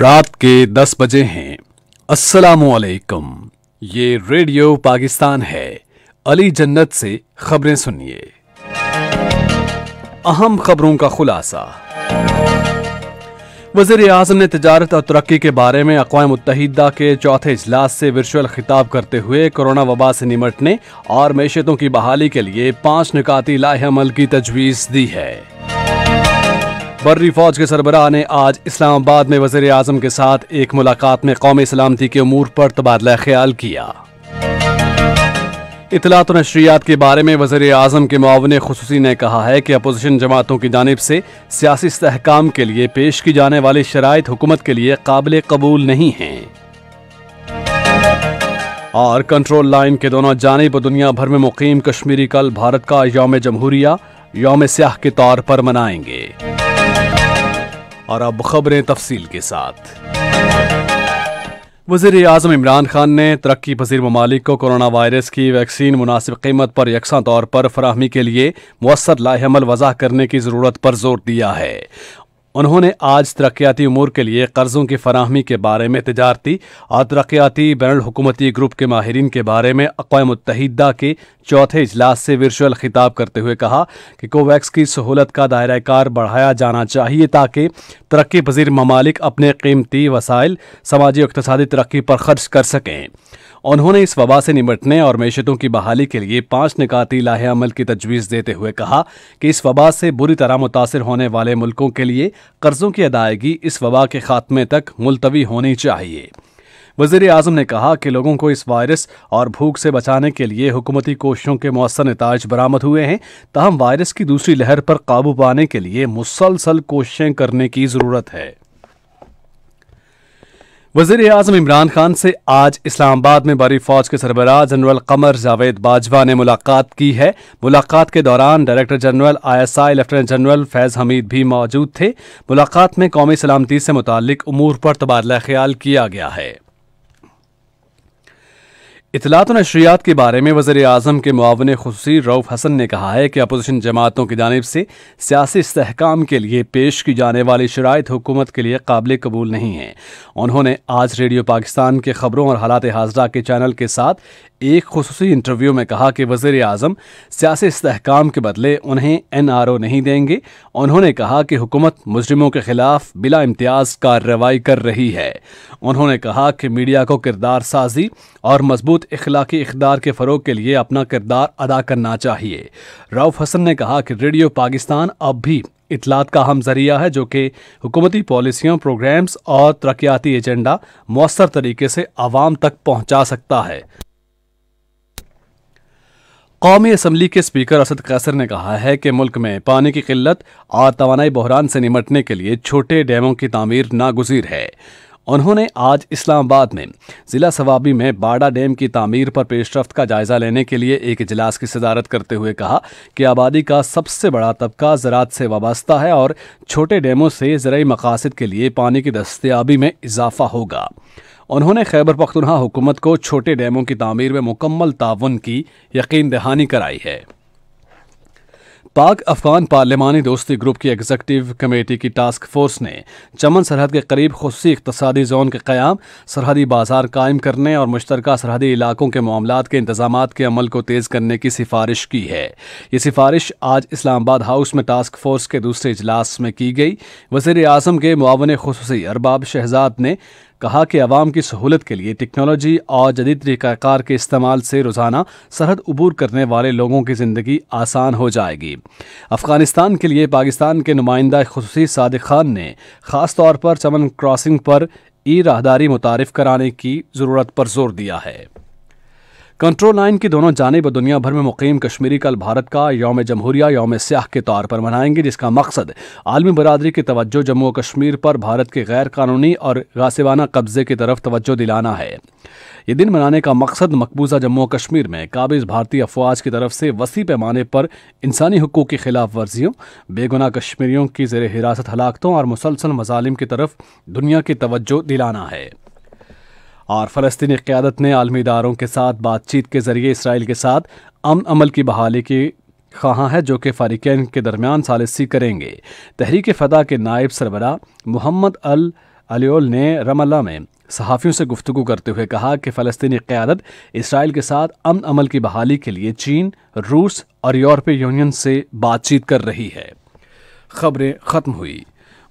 रात के 10 बजे हैं अस्सलाम वालेकुम ये रेडियो पाकिस्तान है अली जन्नत से खबरें सुनिए अहम खबरों का खुलासा वजीर अजम ने तजारत और तरक्की के बारे में अकवा मुतहदा के चौथे अजलास से वर्चुअल खिताब करते हुए कोरोना वबा से निमटने और मैशतों की बहाली के लिए पांच निकाती लाहेमल की तजवीज़ दी है बर्री फौज के सरबराह ने आज इस्लामाबाद में वजीर अजम के साथ एक मुलाकात में कौमी सलामती के अमूर पर तबादला ख्याल किया इतलात नशरियात के बारे में वजर अजम के मुआवन खसूसी ने कहा है कि अपोजिशन जमातों की जानब से सियासी इसकाम के लिए पेश की जाने वाली शराइ हुकूमत के लिए काबिल कबूल नहीं है और कंट्रोल लाइन के दोनों जानब दुनिया भर में मुकीम कश्मीरी कल भारत का योम जमहूरिया योम सयाह के तौर पर मनाएंगे और अब खबरें तफसील के साथ वजीर अजम इमरान खान ने तरक्की पसीर ममालिक को कोरोना वायरस की वैक्सीन मुनासिब कीमत पर यकसा तौर पर फराहमी के लिए मवसर लाहमल वजह करने की ज़रूरत पर जोर दिया है उन्होंने आज तरक्याती उमूर के लिए कर्ज़ों की फराहमी के बारे में तजारती और तरक्याती बैनकूमती ग्रुप के माहरीन के बारे में अकवा मुतहदा के चौथे इजलास से वर्चुअल खिताब करते हुए कहा कि कोवैक्स की सहूलत का दायरा कार बढ़ाया जाना चाहिए ताकि तरक्की पजीर ममालिक अपने कीमती वसाइल समाजी और इकतदी तरक्की पर खर्च कर सकें उन्होंने इस वबा से निपटने और मैशतों की बहाली के लिए पांच निकाती लाहे अमल की तजवीज़ देते हुए कहा कि इस वबा से बुरी तरह मुतासर होने वाले मुल्कों के लिए कर्ज़ों की अदायगी इस वबा के खात्मे तक मुलतवी होनी चाहिए वजीर अजम ने कहा कि लोगों को इस वायरस और भूख से बचाने के लिए हुकूमती कोशिशों के मौसर नतज बरामद हुए हैं तहम वायरस की दूसरी लहर पर काबू पाने के लिए मुसलसल कोशिशें करने की ज़रूरत है वजीर अजम इमरान खान से आज इस्लामाबाद में बड़ी फौज के सरबराह जनरल कमर जावेद बाजवा ने मुलाकात की है मुलाकात के दौरान director general ISI lieutenant general Faiz Hameed भी मौजूद थे मुलाकात में कौमी सलामती से मुतल अमूर पर तबादला ख्याल किया गया है इतलात नशरियात के बारे में वजर अजम के मुआवन खसूसी रऊफ हसन ने कहा है कि अपोजिशन जमातों की जानब से सियासी इसकाम के लिए पेश की जाने वाली शरात हुकूमत के लिए काबिल कबूल नहीं है उन्होंने आज रेडियो पाकिस्तान के खबरों और हालात हाजरा के चैनल के साथ एक खसूसी इंटरव्यू में कहा कि वजीर अजम सियासी इसकाम के बदले उन्हें एन आर ओ नहीं देंगे उन्होंने कहा कि हुकूमत मुजरमों के खिलाफ बिला इम्तियाज कार्रवाई कर रही है उन्होंने कहा कि मीडिया को किरदार साजी और मजबूत इखलाकी इकदार के फ़रोग के लिए अपना किरदार अदा करना चाहिए राउफ हसन ने कहा कि रेडियो पाकिस्तान अब भी इतलात का अहम जरिया है जो कि हुकूमती पॉलिसियों प्रोग्राम्स और तरक्याती एजेंडा मौसर तरीके से आवाम तक पहुँचा सकता है कौमी असम्बली के स्पीकर असद कैसर ने कहा है कि मुल्क में पानी की किल्लत और तोानाई बहरान से निमटने के लिए छोटे डैमों की तमीर नागुजीर है उन्होंने आज इस्लामाबाद में ज़िला सवाबी में बाड़ा डैम की तमीर पर पेशरफ का जायज़ा लेने के लिए एक इजलास की सदारत करते हुए कहा कि आबादी का सबसे बड़ा तबका ज़रात से वाबस्ता है और छोटे डैमों से ज़रूरी मकासद के लिए पानी की दस्तियाबी में इजाफा होगा उन्होंने खैबर पख्तनहा हुकूमत को छोटे डैमों की तमीर में मुकम्मल ताउन की यकीन दहानी कराई है पाक अफगान पार्लियामानी दोस्ती ग्रुप की एग्जीक्यूटिव कमेटी की टास्क फोर्स ने चमन सरहद के करीब खसूसी इकतदी जोन के क्याम सरहदी बाजार कायम करने और मुश्तरक सरहदी इलाकों के मामला के इंतजाम के अमल को तेज़ करने की सिफारिश की है ये सिफारिश आज इस्लामाबाद हाउस में टास्क फोर्स के दूसरे इजलास में की गई वजीर अजम के मुआवन खसूसी अरबाब शहजाद ने कहा कि आवाम की सहूलत के लिए टेक्नोलॉजी और जदीद तरीक़ाकार के इस्तेमाल से रोज़ाना सरहद अबूर करने वाले लोगों की ज़िंदगी आसान हो जाएगी अफ़गानिस्तान के लिए पाकिस्तान के नुमाइंदा खसूस सादिक खान ने ख़ास तौर पर चमन क्रॉसिंग पर ई राहदारी मुतारफ़ कराने की ज़रूरत पर जोर दिया है कंट्रोल लाइन की दोनों जानब दुनिया भर में मुकीम कश्मीरी कल भारत का योम जमहूरिया योम स्याह के तौर पर मनाएंगे जिसका मकसद आलमी बरदरी की तवज्जो जम्मू और कश्मीर पर भारत के गैर कानूनी और गासिबाना कब्जे की तरफ तवज्जो दिलाना है ये दिन मनाने का मकसद मकबूजा जम्मू कश्मीर में काबिज भारतीय अफवाज की तरफ से वसी पैमाने पर इंसानी हकूक़ की खिलाफ वर्जियों बेगुना कश्मीरियों की जेर हिरासत हलाकतों और मुसलसल मजालिम की तरफ दुनिया की तवज्जो दिलाना है और फलस्तनी क़्यादत ने आलमी इदारों के साथ बातचीत के ज़रिए इसराइल के साथ अमन अमल की बहाली की ख्वाह है जो कि फ़रीकैन के दरमियान सालसी करेंगे तहरीक फ़तह के नायब सरबरा मोहम्मद अल अलियोल ने रमला में सहाफ़ियों से गुफ्तु करते हुए कहा कि फ़लस्तीनी क़्यादत इसराइल के साथ अमन अमल की बहाली के लिए चीन रूस और यूरोपीय यूनियन से बातचीत कर रही है खबरें ख़त्म हुई